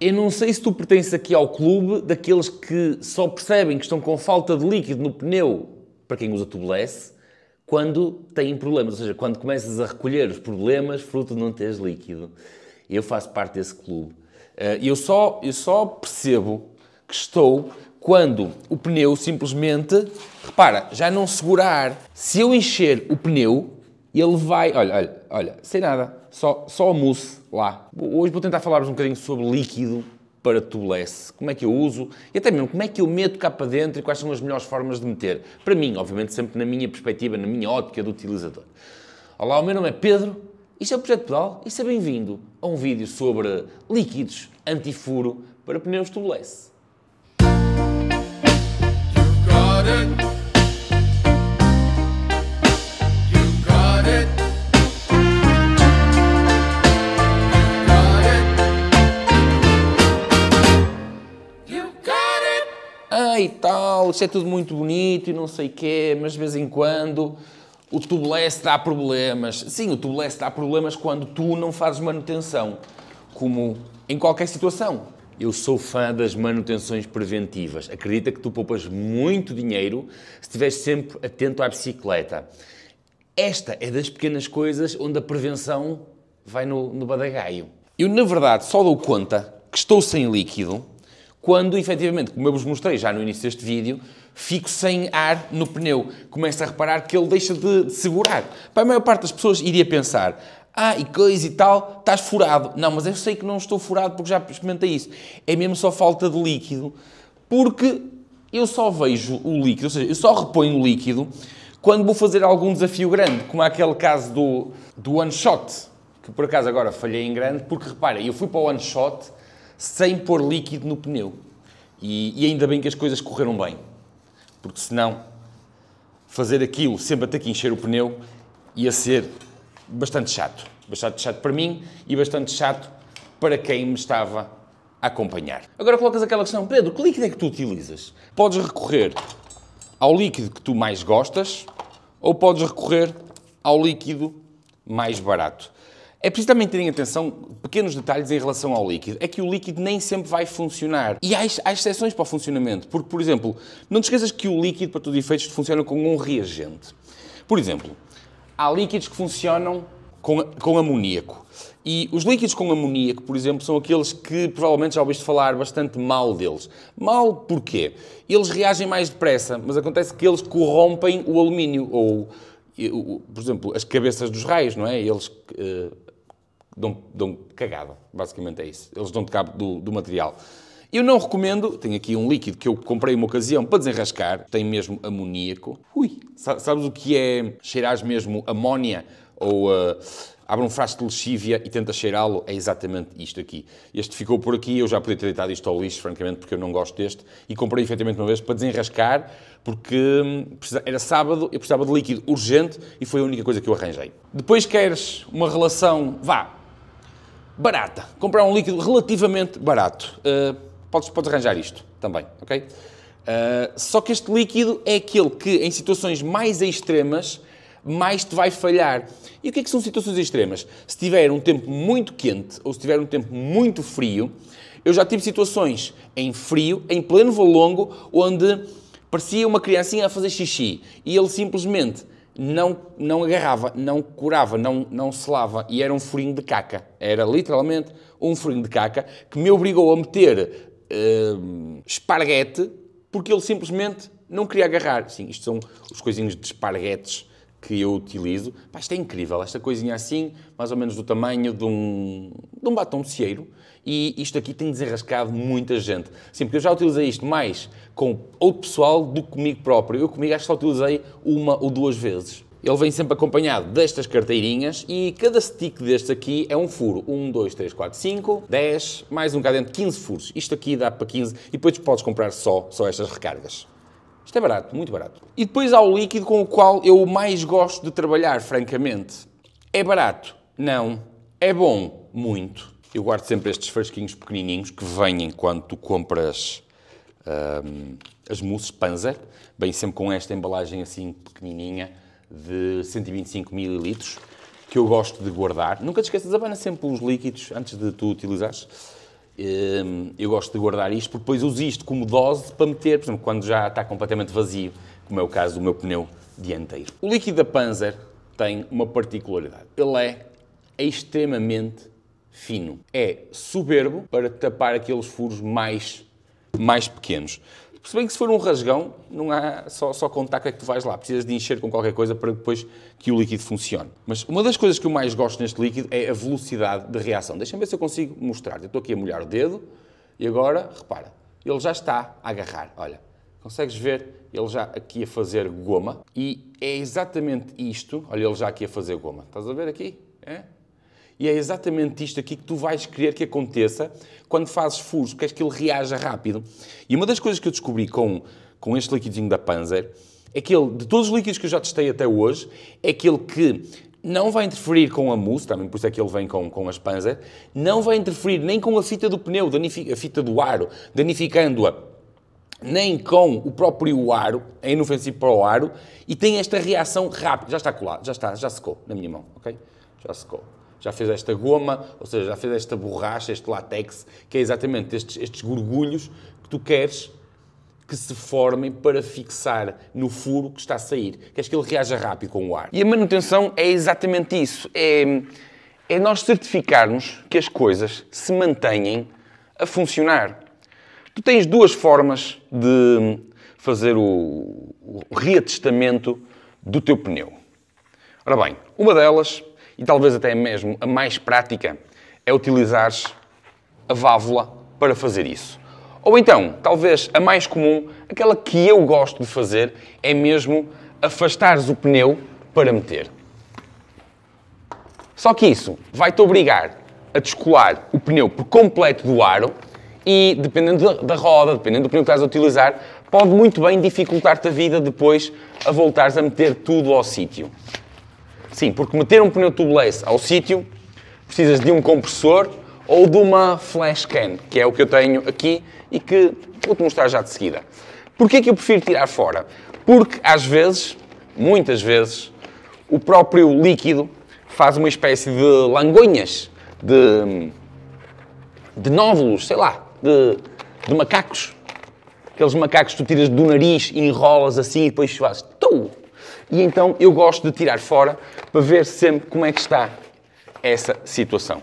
Eu não sei se tu pertences aqui ao clube daqueles que só percebem que estão com falta de líquido no pneu, para quem usa tubeless, quando têm problemas, ou seja, quando começas a recolher os problemas fruto de não teres líquido. Eu faço parte desse clube. Eh, eu só, eu só percebo que estou quando o pneu simplesmente, repara, já não segurar. Se eu encher o pneu, ele vai. Olha, olha, olha, sem nada, só, só a mousse lá. Hoje vou tentar falar-vos um bocadinho sobre líquido para tubeless. Como é que eu uso e até mesmo como é que eu meto cá para dentro e quais são as melhores formas de meter. Para mim, obviamente, sempre na minha perspectiva, na minha ótica do utilizador. Olá, o meu nome é Pedro, isto é o Projeto Pedal e seja bem-vindo a um vídeo sobre líquidos antifuro para pneus tubeless. isto é tudo muito bonito e não sei o quê, mas de vez em quando o tubeless dá problemas. Sim, o tubeless dá problemas quando tu não fazes manutenção, como em qualquer situação. Eu sou fã das manutenções preventivas. Acredita que tu poupas muito dinheiro se estiveres sempre atento à bicicleta. Esta é das pequenas coisas onde a prevenção vai no, no badagaio. Eu, na verdade, só dou conta que estou sem líquido quando efetivamente, como eu vos mostrei já no início deste vídeo, fico sem ar no pneu. Começo a reparar que ele deixa de segurar. Para a maior parte das pessoas iria pensar, ah, e coisa e tal, estás furado. Não, mas eu sei que não estou furado porque já experimentei isso. É mesmo só falta de líquido, porque eu só vejo o líquido, ou seja, eu só reponho o líquido quando vou fazer algum desafio grande, como aquele caso do, do one shot, que por acaso agora falhei em grande, porque reparem, eu fui para o one shot sem pôr líquido no pneu. E, e ainda bem que as coisas correram bem, porque senão fazer aquilo sempre a ter que encher o pneu ia ser bastante chato. Bastante chato para mim e bastante chato para quem me estava a acompanhar. Agora colocas aquela questão, Pedro, que líquido é que tu utilizas? Podes recorrer ao líquido que tu mais gostas ou podes recorrer ao líquido mais barato. É preciso também terem atenção pequenos detalhes em relação ao líquido. É que o líquido nem sempre vai funcionar. E há, há exceções para o funcionamento. Porque, por exemplo, não te esqueças que o líquido, para todos os efeitos, funciona com um reagente. Por exemplo, há líquidos que funcionam com, com amoníaco. E os líquidos com amoníaco, por exemplo, são aqueles que provavelmente já ouviste falar bastante mal deles. Mal porquê? Eles reagem mais depressa, mas acontece que eles corrompem o alumínio. Ou, por exemplo, as cabeças dos raios, não é? Eles. Uh, dão, dão cagada, basicamente é isso. Eles dão de cabo do, do material. Eu não recomendo, tenho aqui um líquido que eu comprei uma ocasião para desenrascar, tem mesmo amoníaco. Ui, sabes o que é cheirar mesmo amónia ou uh, abre um frasco de lexívia e tenta cheirá-lo, é exatamente isto aqui. Este ficou por aqui, eu já podia ter deitado isto ao lixo, francamente, porque eu não gosto deste, e comprei efetivamente uma vez para desenrascar, porque hum, era sábado, eu precisava de líquido urgente e foi a única coisa que eu arranjei. Depois queres uma relação, vá, barata. Comprar um líquido relativamente barato. Uh, podes, podes arranjar isto também, ok? Uh, só que este líquido é aquele que, em situações mais extremas, mais te vai falhar. E o que é que são situações extremas? Se tiver um tempo muito quente ou se tiver um tempo muito frio, eu já tive situações em frio, em pleno valongo, onde parecia uma criancinha a fazer xixi e ele simplesmente não, não agarrava, não curava, não, não selava e era um furinho de caca. Era literalmente um furinho de caca que me obrigou a meter uh, esparguete porque ele simplesmente não queria agarrar. Sim, isto são os coisinhos de esparguetes que eu utilizo. Pá, isto é incrível, esta coisinha assim, mais ou menos do tamanho de um, de um batom de cieiro, e isto aqui tem desenrascado muita gente. Sim, porque eu já utilizei isto mais com outro pessoal do que comigo próprio. Eu comigo acho que só utilizei uma ou duas vezes. Ele vem sempre acompanhado destas carteirinhas e cada stick destes aqui é um furo. 1, 2, 3, 4, 5, 10, mais um cá dentro, 15 furos. Isto aqui dá para 15 e depois podes comprar só, só estas recargas. Isto é barato, muito barato. E depois há o líquido com o qual eu mais gosto de trabalhar, francamente. É barato? Não. É bom? Muito. Eu guardo sempre estes fresquinhos pequenininhos que vêm enquanto tu compras um, as mousses Panzer. Vêm sempre com esta embalagem assim pequenininha de 125 ml que eu gosto de guardar. Nunca te esqueças, abana sempre os líquidos antes de tu utilizares. Eu gosto de guardar isto, porque depois uso isto como dose para meter, por exemplo, quando já está completamente vazio, como é o caso do meu pneu dianteiro. O líquido da Panzer tem uma particularidade. Ele é extremamente fino. É soberbo para tapar aqueles furos mais, mais pequenos. Se bem que se for um rasgão, não há só, só com é que tu vais lá. Precisas de encher com qualquer coisa para depois que o líquido funcione. Mas uma das coisas que eu mais gosto neste líquido é a velocidade de reação. Deixa-me ver se eu consigo mostrar. Eu estou aqui a molhar o dedo e agora, repara, ele já está a agarrar. Olha, consegues ver? Ele já aqui a fazer goma. E é exatamente isto. Olha, ele já aqui a fazer goma. Estás a ver aqui? É? E é exatamente isto aqui que tu vais querer que aconteça quando fazes furos, queres que ele reaja rápido. E uma das coisas que eu descobri com, com este liquidinho da Panzer é que ele, de todos os líquidos que eu já testei até hoje, é aquele que não vai interferir com a mousse, também por isso é que ele vem com, com as Panzer, não vai interferir nem com a fita do pneu, a fita do aro, danificando-a nem com o próprio aro, é inofensivo para o aro, e tem esta reação rápida. Já está colado, já está, já secou na minha mão, ok? Já secou já fez esta goma, ou seja, já fez esta borracha, este látex, que é exatamente estes, estes gorgulhos que tu queres que se formem para fixar no furo que está a sair. Queres que ele reaja rápido com o ar. E a manutenção é exatamente isso. É, é nós certificarmos que as coisas se mantenham a funcionar. Tu tens duas formas de fazer o, o reatestamento do teu pneu. Ora bem, uma delas e talvez até mesmo a mais prática, é utilizar a válvula para fazer isso. Ou então, talvez a mais comum, aquela que eu gosto de fazer, é mesmo afastar o pneu para meter. Só que isso vai-te obrigar a descolar o pneu por completo do aro e, dependendo da, da roda, dependendo do pneu que estás a utilizar, pode muito bem dificultar-te a vida depois a voltares a meter tudo ao sítio. Sim, porque meter um pneu tubeless ao sítio, precisas de um compressor ou de uma flash can, que é o que eu tenho aqui e que vou-te mostrar já de seguida. Porquê que eu prefiro tirar fora? Porque às vezes, muitas vezes, o próprio líquido faz uma espécie de langonhas, de, de nódulos, sei lá, de, de macacos. Aqueles macacos que tu tiras do nariz e enrolas assim e depois fazes e então eu gosto de tirar fora para ver sempre como é que está essa situação.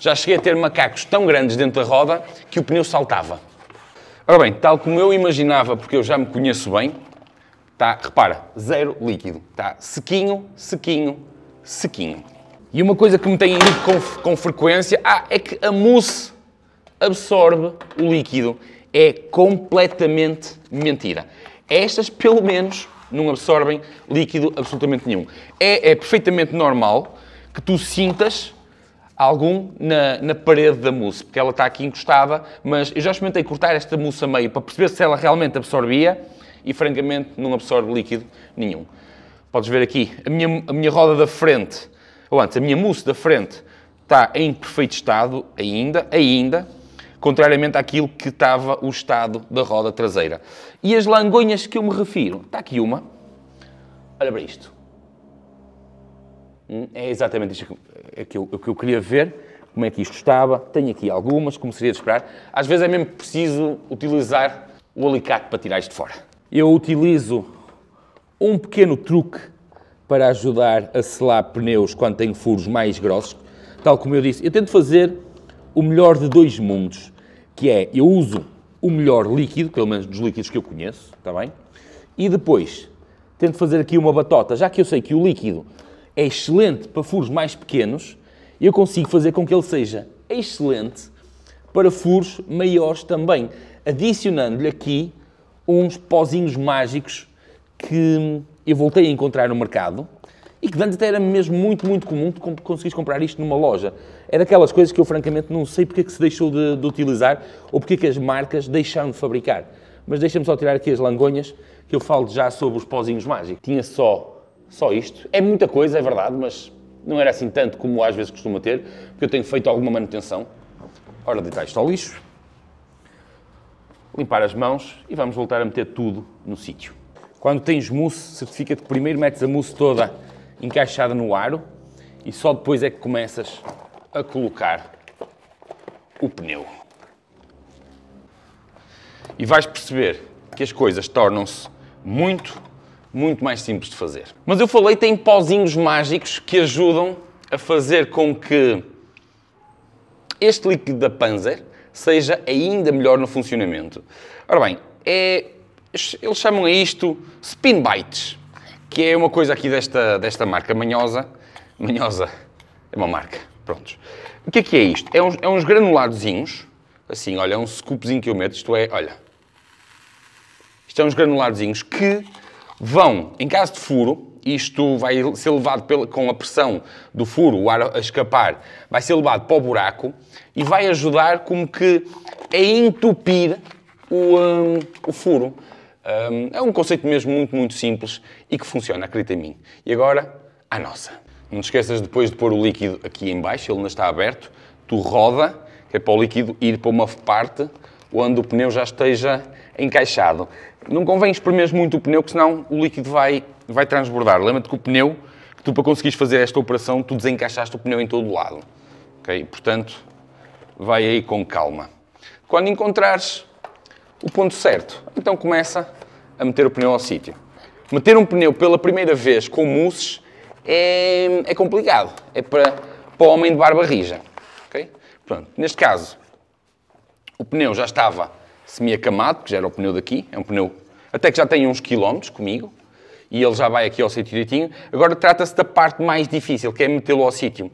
Já cheguei a ter macacos tão grandes dentro da roda que o pneu saltava. Ora bem, tal como eu imaginava, porque eu já me conheço bem, está, repara, zero líquido. Está sequinho, sequinho, sequinho. E uma coisa que me tem ido com, com frequência ah, é que a mousse absorve o líquido. É completamente mentira. Estas, pelo menos, não absorvem líquido absolutamente nenhum. É, é perfeitamente normal que tu sintas algum na, na parede da mousse, porque ela está aqui encostada, mas eu já experimentei cortar esta mousse a meio para perceber se ela realmente absorvia e, francamente, não absorve líquido nenhum. Podes ver aqui, a minha, a minha roda da frente, ou antes, a minha mousse da frente está em perfeito estado ainda, ainda, contrariamente àquilo que estava o estado da roda traseira. E as langonhas que eu me refiro, está aqui uma, olha para isto. Hum, é exatamente isto que, é eu, é que eu queria ver, como é que isto estava, tenho aqui algumas, como seria de esperar. Às vezes é mesmo preciso utilizar o alicate para tirar isto fora. Eu utilizo um pequeno truque para ajudar a selar pneus quando tenho furos mais grossos. Tal como eu disse, eu tento fazer o melhor de dois mundos, que é, eu uso o melhor líquido, pelo menos dos líquidos que eu conheço, está bem? E depois, tento fazer aqui uma batota, já que eu sei que o líquido é excelente para furos mais pequenos, eu consigo fazer com que ele seja excelente para furos maiores também, adicionando-lhe aqui uns pozinhos mágicos que eu voltei a encontrar no mercado, e que antes até era mesmo muito, muito comum tu conseguires comprar isto numa loja. É daquelas coisas que eu francamente não sei porque é que se deixou de, de utilizar ou porque é que as marcas deixaram de fabricar. Mas deixa-me só tirar aqui as langonhas que eu falo já sobre os pozinhos mágicos. Tinha só, só isto. É muita coisa, é verdade, mas não era assim tanto como às vezes costuma ter, porque eu tenho feito alguma manutenção. Hora de deitar isto ao lixo, limpar as mãos e vamos voltar a meter tudo no sítio. Quando tens mousse, certifica-te que primeiro metes a mousse toda encaixada no aro e só depois é que começas a colocar o pneu. E vais perceber que as coisas tornam-se muito, muito mais simples de fazer. Mas eu falei, tem pozinhos mágicos que ajudam a fazer com que este líquido da Panzer seja ainda melhor no funcionamento. Ora bem, é, eles chamam a isto spin bites que é uma coisa aqui desta, desta marca, Manhosa. Manhosa é uma marca, prontos. O que é que é isto? É uns, é uns granuladozinhos, assim, olha, é um scoopzinho que eu meto, isto é, olha. Isto é uns granuladozinhos que vão, em caso de furo, isto vai ser levado pela, com a pressão do furo, o ar a escapar, vai ser levado para o buraco e vai ajudar como que a entupir o, um, o furo. Um, é um conceito mesmo muito, muito simples e que funciona, acredita em mim. E agora, a nossa. Não te esqueças depois de pôr o líquido aqui em baixo, ele ainda está aberto, tu roda, que é para o líquido ir para uma parte onde o pneu já esteja encaixado. Não convém espremer muito o pneu, porque senão o líquido vai, vai transbordar. Lembra-te que o pneu, que tu para conseguires fazer esta operação, tu desencaixaste o pneu em todo o lado. Okay? Portanto, vai aí com calma. Quando encontrares o ponto certo. Então começa a meter o pneu ao sítio. Meter um pneu pela primeira vez com mousses é, é complicado. É para, para o homem de barba rija. Okay? Pronto, neste caso, o pneu já estava semi-acamado, que já era o pneu daqui. É um pneu até que já tem uns quilómetros comigo. E ele já vai aqui ao sítio direitinho. Agora trata-se da parte mais difícil, que é metê-lo ao sítio.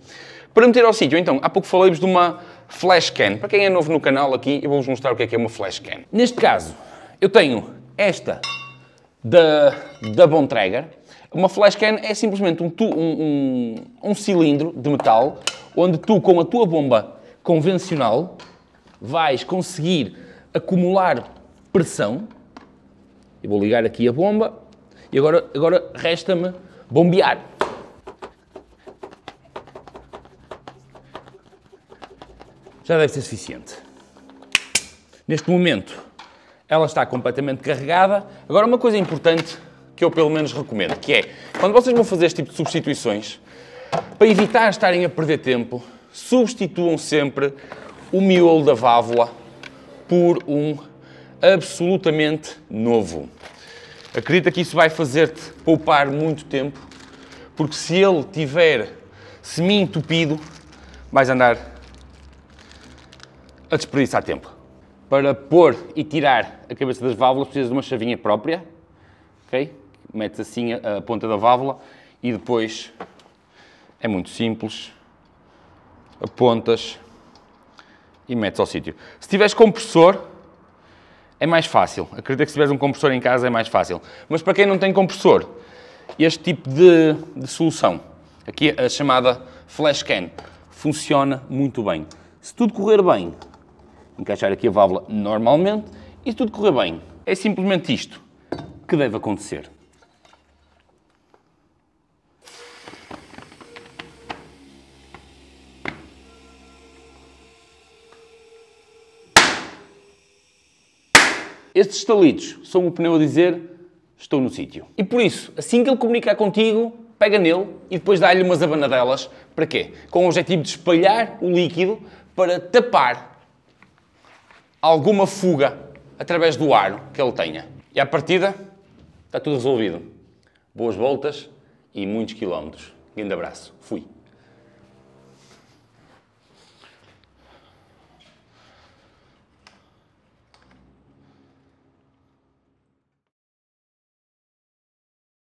Para meter ao sítio, então, há pouco falei-vos de uma flashcan. Para quem é novo no canal aqui, eu vou-vos mostrar o que é que é uma flashcan. Neste caso, eu tenho esta da, da Bontrager. Uma flashcan é simplesmente um, tu, um, um, um cilindro de metal onde tu, com a tua bomba convencional, vais conseguir acumular pressão. Eu vou ligar aqui a bomba e agora, agora resta-me bombear. já deve ser suficiente. Neste momento, ela está completamente carregada. Agora, uma coisa importante que eu pelo menos recomendo, que é, quando vocês vão fazer este tipo de substituições, para evitar estarem a perder tempo, substituam sempre o miolo da válvula por um absolutamente novo. Acredita que isso vai fazer-te poupar muito tempo, porque se ele tiver semi-entupido, vais andar a desperdiçar tempo. Para pôr e tirar a cabeça das válvulas, precisas de uma chavinha própria, ok? Metes assim a, a ponta da válvula e depois é muito simples, apontas e metes ao sítio. Se tiveres compressor, é mais fácil. Acredito que se tiveres um compressor em casa é mais fácil. Mas para quem não tem compressor, este tipo de, de solução, aqui a chamada flash can, funciona muito bem. Se tudo correr bem, encaixar aqui a válvula normalmente e se tudo correr bem. É simplesmente isto que deve acontecer. Estes estalidos são o pneu a dizer estou no sítio. E por isso, assim que ele comunicar contigo, pega nele e depois dá-lhe umas abanadelas. Para quê? Com o objetivo de espalhar o líquido para tapar alguma fuga através do ar que ele tenha. E à partida, está tudo resolvido. Boas voltas e muitos quilómetros. Grande abraço. Fui.